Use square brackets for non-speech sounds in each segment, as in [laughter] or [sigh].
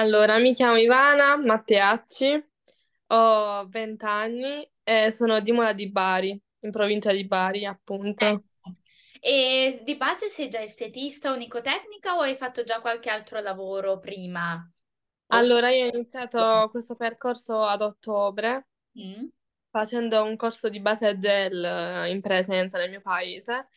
Allora, mi chiamo Ivana Matteacci, ho 20 anni e sono di Mola di Bari, in provincia di Bari, appunto. E di base sei già estetista unicotecnica o hai fatto già qualche altro lavoro prima? Allora, io ho iniziato questo percorso ad ottobre Mm. facendo un corso di base a gel eh, in presenza nel mio paese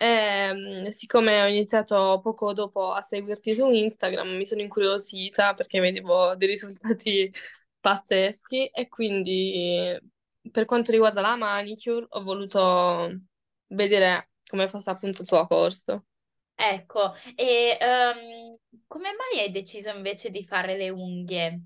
e, ehm, siccome ho iniziato poco dopo a seguirti su Instagram, mi sono incuriosita perché vedevo dei risultati [laughs] pazzeschi e quindi per quanto riguarda la manicure ho voluto vedere come fosse appunto il tuo corso. Ecco, e um, come mai hai deciso invece di fare le unghie?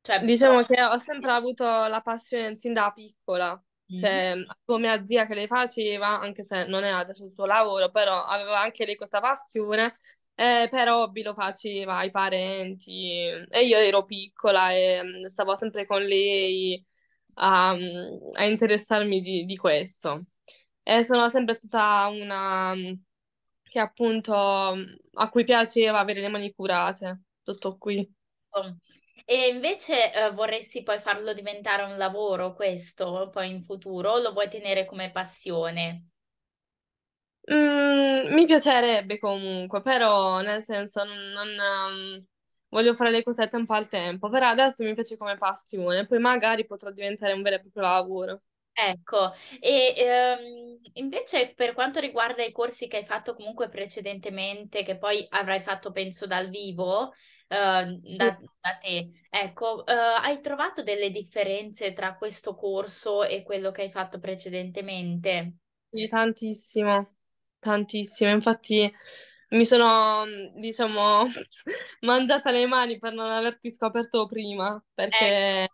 Cioè, Diciamo che ho sempre avuto la passione sin da piccola cioè, come mhm. avevo zia che le faceva, anche se non è adesso il suo lavoro, però aveva anche lei questa passione, eh, per hobby lo faceva ai parenti e io ero piccola e stavo sempre con lei a, a interessarmi di, di questo. E sono sempre stata una che appunto a cui piaceva avere le mani curate, tutto qui. Esatto. E invece eh, vorresti poi farlo diventare un lavoro questo poi in futuro o lo vuoi tenere come passione? Mm, mi piacerebbe comunque, però nel senso non, non, um, voglio fare le cosette un po' al tempo, però adesso mi piace come passione, poi magari potrà diventare un vero e proprio lavoro. Ecco, e ehm, invece per quanto riguarda i corsi che hai fatto comunque precedentemente, che poi avrai fatto penso dal vivo, Ehm, da, da, te. Ecco, uh, hai trovato delle differenze tra questo corso e quello che hai fatto precedentemente? Sì, tantissimo, tantissimo. Infatti mi sono, diciamo, [laughs] mandata le mani per non averti scoperto prima, perché eh.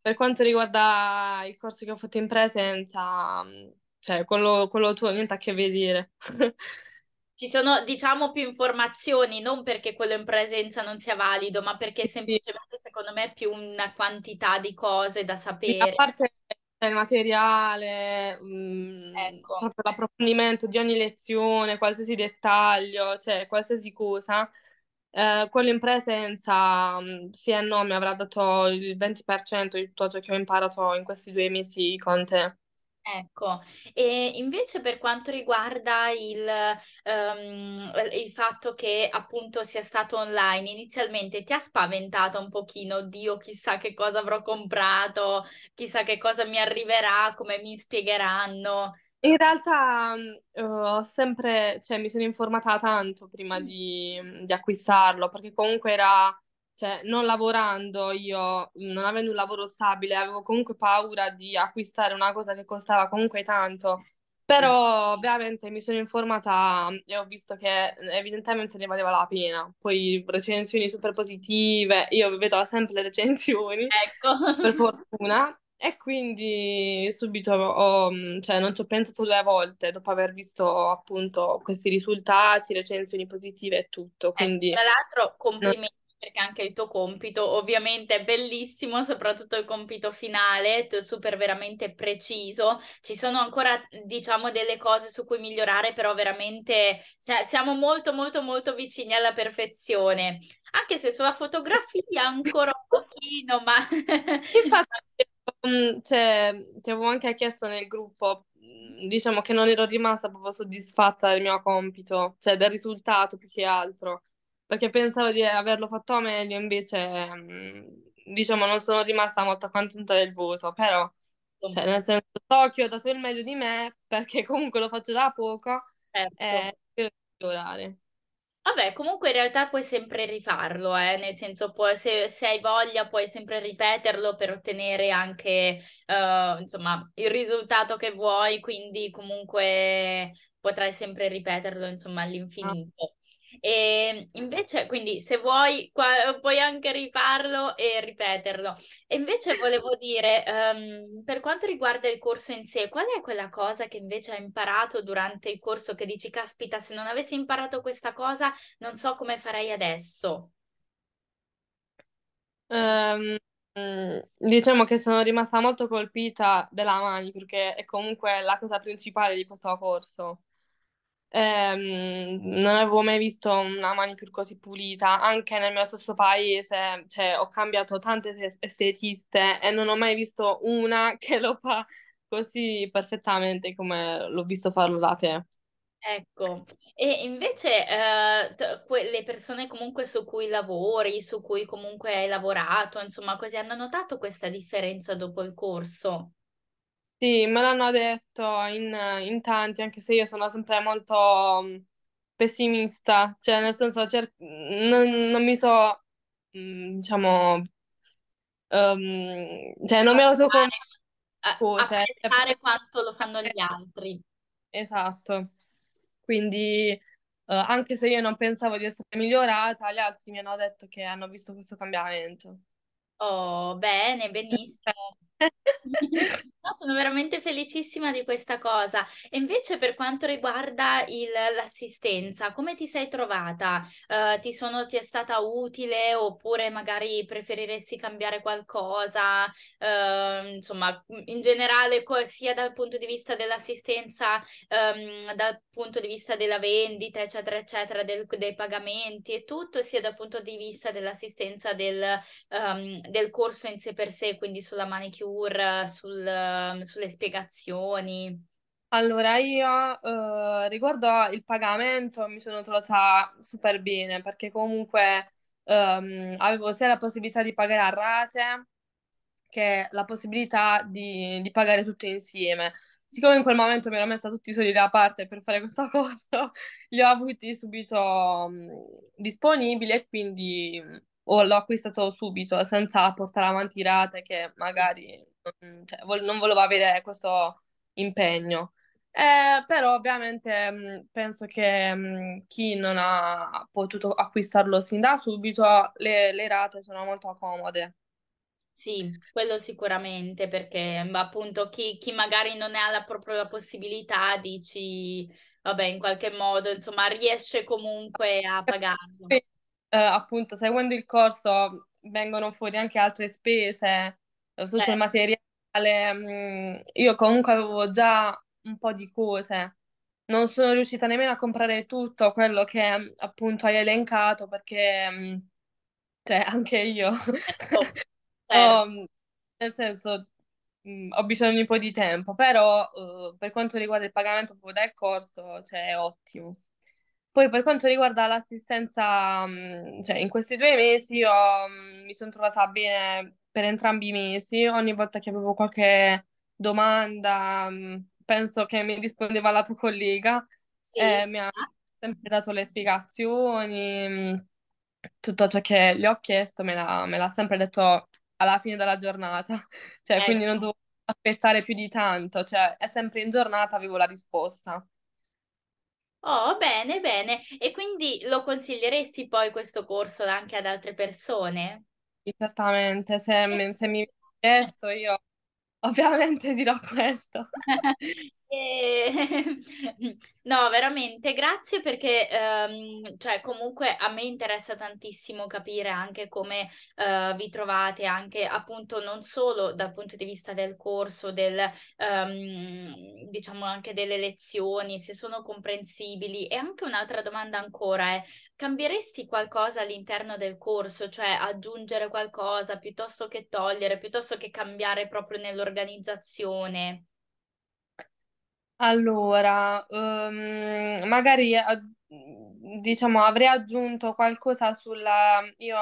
per quanto riguarda il corso che ho fatto in presenza, mm, cioè quello, quello tuo niente a che vedere. [laughs] ci sono diciamo più informazioni, non perché quello in presenza non sia valido, ma perché semplicemente secondo me è più una quantità di cose da sapere. A parte il materiale, mh, mm, ecco. l'approfondimento di ogni lezione, qualsiasi dettaglio, cioè qualsiasi cosa. Eh, quello in presenza, mm, sì e no, mi avrà dato il 20% di tutto ciò che ho imparato in questi due mesi con te. Ecco, e invece per quanto riguarda il, um, il, fatto che appunto sia stato online, inizialmente ti ha spaventato un pochino, Dio, chissà che cosa avrò comprato, chissà che cosa mi arriverà, come mi spiegheranno. In realtà uh, ho sempre, cioè mi sono informata tanto prima di, mhmm, di acquistarlo, perché comunque era cioè non lavorando io, non avendo un lavoro stabile, avevo comunque paura di acquistare una cosa che costava comunque tanto. Però ovviamente mi sono informata e ho visto che evidentemente ne valeva la pena. Poi recensioni super positive, io vedo sempre le recensioni, ecco. per fortuna. E quindi subito ho, cioè, non ci ho pensato due volte dopo aver visto appunto questi risultati, recensioni positive e tutto. Ecco, quindi... Eh, tra l'altro, complimenti perché anche il tuo compito ovviamente è bellissimo, soprattutto il compito finale, super veramente preciso. Ci sono ancora, diciamo, delle cose su cui migliorare, però veramente siamo molto, molto, molto vicini alla perfezione. Anche se sulla fotografia ancora un pochino, ma... [laughs] Infatti, mm, cioè, ti avevo anche chiesto nel gruppo, mm, diciamo che non ero rimasta proprio soddisfatta del mio compito, cioè del risultato più che altro perché pensavo di averlo fatto meglio, invece mm, diciamo non sono rimasta molto contenta del voto, però cioè, nel senso so che ho dato il meglio di me perché comunque lo faccio da poco certo. e eh, devo migliorare. Vabbè, comunque in realtà puoi sempre rifarlo, eh? nel senso puoi, se, se, hai voglia puoi sempre ripeterlo per ottenere anche uh, insomma, il risultato che vuoi, quindi comunque potrai sempre ripeterlo insomma, ah. all'infinito. Ah. E ehm, invece, quindi, se vuoi, qua, puoi anche rifarlo e ripeterlo. E invece volevo [laughs] dire, um, per quanto riguarda il corso in sé, qual è quella cosa che invece hai imparato durante il corso che dici, caspita, se non avessi imparato questa cosa, non so come farei adesso? Um, diciamo che sono rimasta molto colpita della mani perché è comunque la cosa principale di questo corso ehm, non avevo mai visto una manicure così pulita, anche nel mio stesso paese, cioè, ho cambiato tante estetiste e non ho mai visto una [laughs] che lo fa così perfettamente come l'ho visto farlo da te. Ecco, e invece eh, t- que- le persone comunque su cui lavori, su cui comunque hai lavorato, insomma, così hanno notato questa differenza dopo il corso? Sì, me l'hanno detto in, in tanti, anche se io sono sempre molto mm, pessimista, cioè nel senso cer- non, non mi so, mm, diciamo, ehm, cioè non mi ero so con a, a cose, cioè, pensare quanto lo fanno gli eh, altri. esatto. Quindi, eh, anche se io non pensavo di essere migliorata, gli altri mi hanno detto che hanno visto questo cambiamento. Oh, bene, benissimo. [laughs] Eh, veramente felicissima di questa cosa. E invece per quanto riguarda il, l'assistenza, come ti sei trovata? Uh, ti, sono, ti, è stata utile oppure magari preferiresti cambiare qualcosa? Uh, insomma, in generale, sia dal punto di vista dell'assistenza, um, dal punto di vista della vendita, eccetera, eccetera, del, dei pagamenti e tutto, sia dal punto di vista dell'assistenza del, um, del corso in sé per sé, quindi sulla manicure, sul, sulle le spiegazioni? Allora, io eh, riguardo il pagamento mi sono trovata super bene perché comunque ehm, avevo sia la possibilità di pagare a rate che la possibilità di, di pagare tutto insieme. Siccome in quel momento mi ero messa tutti i soldi da parte per fare questo [laughs] corso, li ho avuti subito mh, mm, disponibili e quindi o l'ho acquistato subito senza portare avanti rate che magari cioè, vol- non volevo avere questo impegno. Eh, però ovviamente mh, mm, penso che mh, mm, chi non ha potuto acquistarlo sin da subito, le, le rate sono molto comode. Sì, quello sicuramente, perché mm, appunto chi, chi, magari non ha la propria possibilità, dici, vabbè, in qualche modo, insomma, riesce comunque a pagarlo eh, appunto seguendo il corso vengono fuori anche altre spese, tutto eh, certo. il materiale. Mm, io comunque avevo già un po' di cose. Non sono riuscita nemmeno a comprare tutto quello che appunto hai elencato perché mm, cioè, anche io oh, [laughs] certo. ho, mm, nel senso ho bisogno di un po' di tempo, però uh, per quanto riguarda il pagamento del corso, cioè è ottimo. Poi per quanto riguarda l'assistenza, cioè in questi due mesi ho, mi sono trovata bene per entrambi i mesi, ogni volta che avevo qualche domanda, penso che mi rispondeva la tua collega, sì. eh, mi ha sempre dato le spiegazioni, tutto ciò che le ho chiesto me l'ha, me l'ha sempre detto alla fine della giornata, cioè eh, quindi non ecco. dovevo aspettare più di tanto, cioè è sempre in giornata avevo la risposta. Oh, bene, bene. E quindi lo consiglieresti poi questo corso anche ad altre persone? Certamente, se, eh. mi se mi viene chiesto io ovviamente dirò questo. [laughs] [laughs] No, veramente grazie perché ehm, cioè, comunque a me interessa tantissimo capire anche come eh, vi trovate, anche appunto non solo dal punto di vista del corso, del, ehm, diciamo anche delle lezioni, se sono comprensibili. E anche un'altra domanda ancora è, eh, cambieresti qualcosa all'interno del corso, cioè aggiungere qualcosa piuttosto che togliere, piuttosto che cambiare proprio nell'organizzazione? Allora, ehm, magari mhmm, diciamo avrei aggiunto qualcosa sulla... Io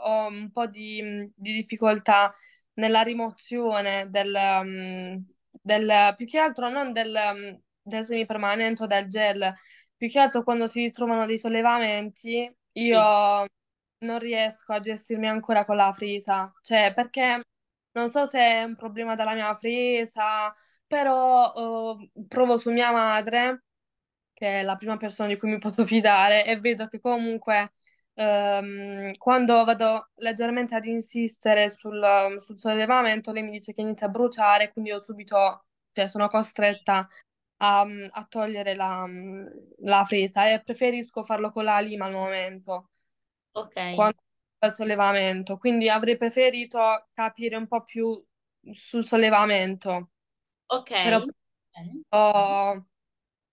ho un po' di, mhmm, di difficoltà nella rimozione del, mm, del- più che altro non del, mm, del semipermanente o del gel, più che altro quando si trovano dei sollevamenti, io non riesco a gestirmi ancora con la frisa, cioè perché non so se è un problema della mia frisa però eh, provo su mia madre, che è la prima persona di cui mi posso fidare, e vedo che comunque ehm, quando vado leggermente ad insistere sul, sul sollevamento, lei mi dice che inizia a bruciare, quindi io subito, cioè, sono costretta a, a togliere la, la, presa e preferisco farlo con la lima al momento. Ok. Quando il sollevamento, quindi avrei preferito capire un po' più sul sollevamento. Ok. Però ho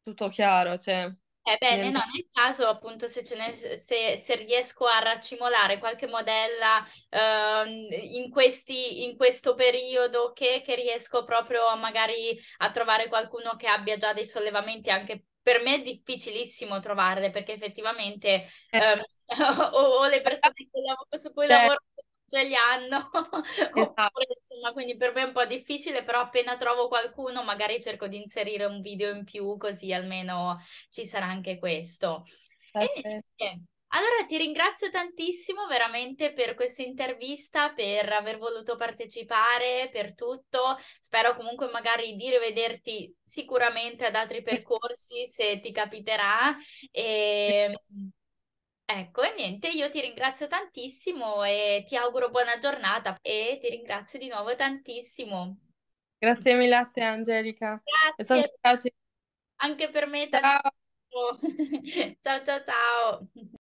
tutto chiaro, cioè Eh, bene, no, nel caso appunto se, ce ne, se, se riesco a raccimolare qualche modella ehm, in questi, in questo periodo che, che riesco proprio a magari a trovare qualcuno che abbia già dei sollevamenti anche per me è difficilissimo trovarle perché effettivamente eh. ehm, [laughs] o, o le persone che lav- su cui Eh, lavoro ce li hanno, [laughs] esatto. Oppure, insomma, quindi per me è un po' difficile, però appena trovo qualcuno magari cerco di inserire un video in più, così almeno ci sarà anche questo. Allora ti ringrazio tantissimo veramente per questa intervista, per aver voluto partecipare, per tutto. Spero comunque magari di rivederti sicuramente ad altri [laughs] percorsi se ti capiterà. E... Ehm, Ecco, e niente, io ti ringrazio tantissimo e ti auguro buona giornata e ti ringrazio di nuovo tantissimo. Grazie mille a te, Angelica. Grazie. È stato un piacere. Anche per me. [laughs] Ciao. ciao, ciao, ciao.